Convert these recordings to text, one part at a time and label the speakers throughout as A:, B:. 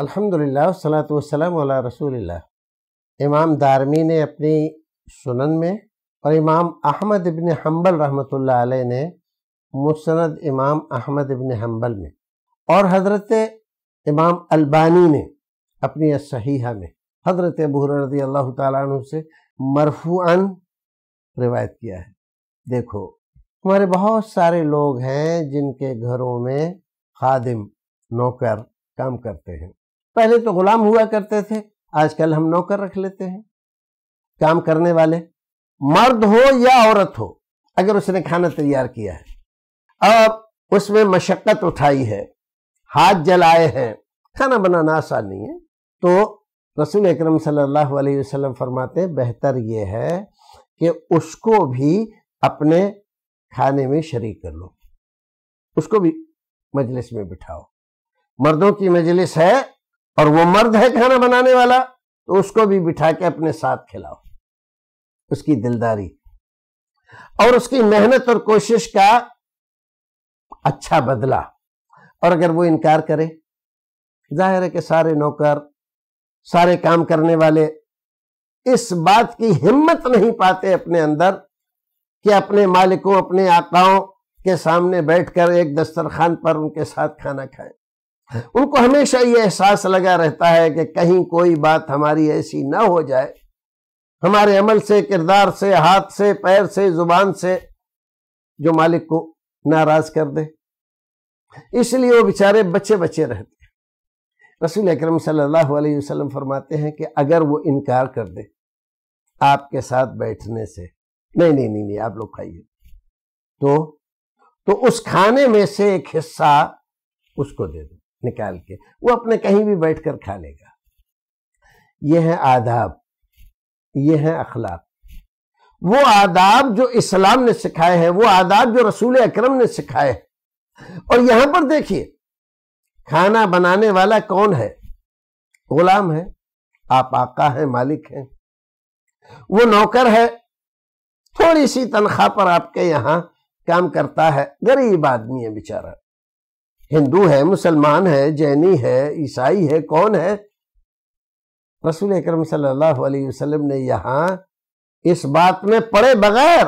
A: अल्हम्दुलिल्लाह सलात वसलाम अला रसूलिल्लाह इमाम दारमी ने अपनी सुनन में और इमाम अहमद इबन हम्बल रहमतुल्लाह अलैह ने मुसनद इमाम अहमद इबन हम्बल में और हज़रत इमाम अल्बानी ने अपनी सहीहा में हज़रत अबूर रजी अल्लाह तु से मरफून रिवायत किया है देखो हमारे बहुत सारे लोग हैं जिनके घरों में खादिम नौकर काम करते हैं पहले तो गुलाम हुआ करते थे आजकल हम नौकर रख लेते हैं काम करने वाले मर्द हो या औरत हो अगर उसने खाना तैयार किया है और उसमें मशक्क़त उठाई है हाथ जलाए हैं खाना बनाना आसान नहीं है तो रसूल अकरम सल्लल्लाहु अलैहि वसल्लम फरमाते बेहतर यह है कि उसको भी अपने खाने में शरीक कर लो उसको भी मजलिस में बिठाओ मर्दों की मजलिस है और वो मर्द है खाना बनाने वाला तो उसको भी बिठा के अपने साथ खिलाओ उसकी दिलदारी और उसकी मेहनत और कोशिश का अच्छा बदला और अगर वो इनकार करे जाहिर है कि सारे नौकर सारे काम करने वाले इस बात की हिम्मत नहीं पाते अपने अंदर कि अपने मालिकों अपने आकाओं के सामने बैठकर एक दस्तरखान पर उनके साथ खाना खाएं उनको हमेशा ये एहसास लगा रहता है कि कहीं कोई बात हमारी ऐसी ना हो जाए हमारे अमल से किरदार से हाथ से पैर से जुबान से जो मालिक को नाराज कर दे इसलिए वो बेचारे बच्चे बच्चे रहते हैं रसूल अक्रम सल्लल्लाहु अलैहि वसल्लम फरमाते हैं कि अगर वो इनकार कर दे आपके साथ बैठने से नहीं नहीं नहीं नहीं आप लोग खाइए तो तो उस खाने में से एक हिस्सा उसको दे दो निकाल के वो अपने कहीं भी बैठ कर खा लेगा यह है आदाब यह है अखलाक वो आदाब जो इस्लाम ने सिखाए हैं वो आदाब जो रसूल अकरम ने सिखाए हैं और यहां पर देखिए खाना बनाने वाला कौन है गुलाम है आप आका है मालिक है वो नौकर है थोड़ी सी तनख्वाह पर आपके यहां काम करता है गरीब आदमी है बेचारा हिंदू है मुसलमान है जैनी है ईसाई है कौन है रसूल अक्रम वसल्लम ने यहाँ इस बात में पड़े बगैर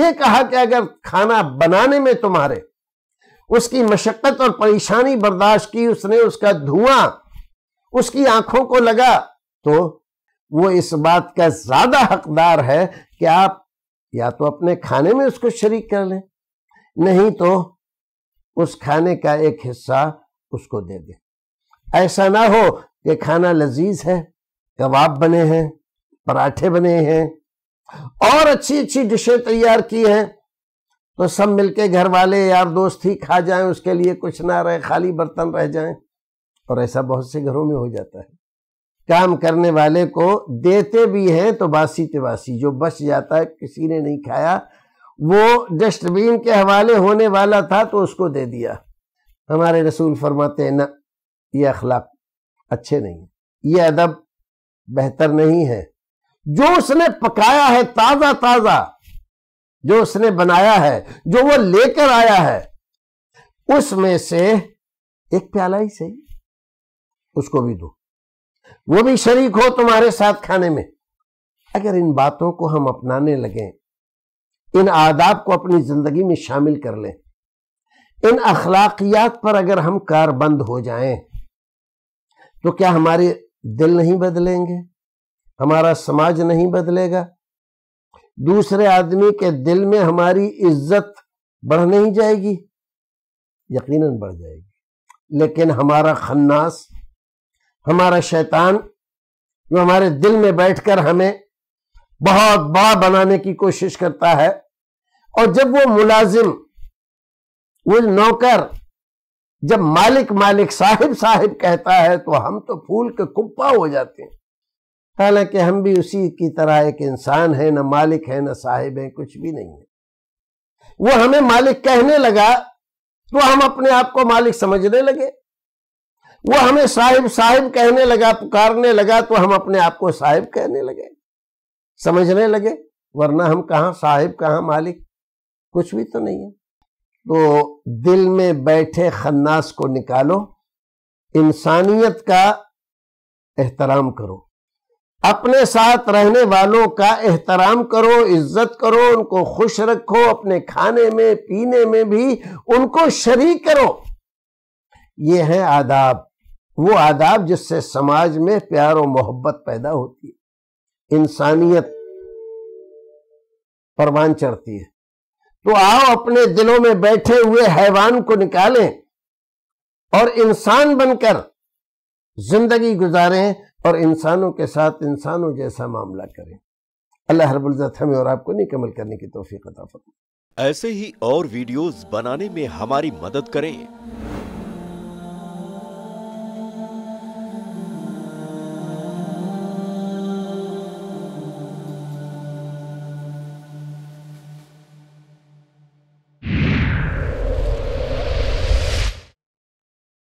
A: ये कहा कि अगर खाना बनाने में तुम्हारे उसकी मशक्क़त और परेशानी बर्दाश्त की उसने उसका धुआं उसकी आंखों को लगा तो वो इस बात का ज्यादा हकदार है कि आप या तो अपने खाने में उसको शरीक कर लें नहीं तो उस खाने का एक हिस्सा उसको दे दे ऐसा ना हो कि खाना लजीज है कबाब बने हैं पराठे बने हैं और अच्छी अच्छी डिशें तैयार की हैं तो सब मिलके घर वाले यार दोस्त ही खा जाएं उसके लिए कुछ ना रहे खाली बर्तन रह जाएं और ऐसा बहुत से घरों में हो जाता है काम करने वाले को देते भी हैं तो बासी तिबासी जो बच जाता है किसी ने नहीं खाया वो डस्टबिन के हवाले होने वाला था तो उसको दे दिया हमारे रसूल फरमाते हैं ना ये अखलाक अच्छे नहीं ये अदब बेहतर नहीं है जो उसने पकाया है ताज़ा ताज़ा जो उसने बनाया है जो वो लेकर आया है उसमें से एक प्याला ही सही उसको भी दो वो भी शरीक हो तुम्हारे साथ खाने में अगर इन बातों को हम अपनाने लगें इन आदाब को अपनी ज़िंदगी में शामिल कर लें इन अखलाकियात पर अगर हम कार बंद हो जाएं तो क्या हमारे दिल नहीं बदलेंगे हमारा समाज नहीं बदलेगा दूसरे आदमी के दिल में हमारी इज्जत बढ़ नहीं जाएगी यकीनन बढ़ जाएगी लेकिन हमारा खन्नास हमारा शैतान जो हमारे दिल में बैठकर हमें बहुत बड़ा बनाने की कोशिश करता है और जब वो मुलाजिम वो नौकर जब मालिक मालिक साहिब साहिब कहता है तो हम तो फूल के कुप्पा हो जाते हैं हालांकि हम भी उसी की तरह एक इंसान है ना मालिक है ना साहिब है कुछ भी नहीं है वो हमें मालिक कहने लगा तो हम अपने आप को मालिक समझने लगे वो हमें साहिब साहिब कहने लगा पुकारने लगा तो हम अपने आप को साहिब कहने लगे समझने लगे वरना हम कहा साहिब कहा मालिक कुछ भी तो नहीं है तो दिल में बैठे खन्नास को निकालो इंसानियत का एहतराम करो अपने साथ रहने वालों का एहतराम करो इज्जत करो उनको खुश रखो अपने खाने में पीने में भी उनको शरीक करो ये है आदाब वो आदाब जिससे समाज में प्यार और मोहब्बत पैदा होती है इंसानियत परवान चढ़ती है तो आओ अपने दिलों में बैठे हुए हैवान को निकालें और इंसान बनकर जिंदगी गुजारें और इंसानों के साथ इंसानों जैसा मामला करें अल्लाह हरबुल्जत हमें और आपको निकमल करने की तोफ़ी अता ऐसे ही और वीडियोस बनाने में हमारी मदद करें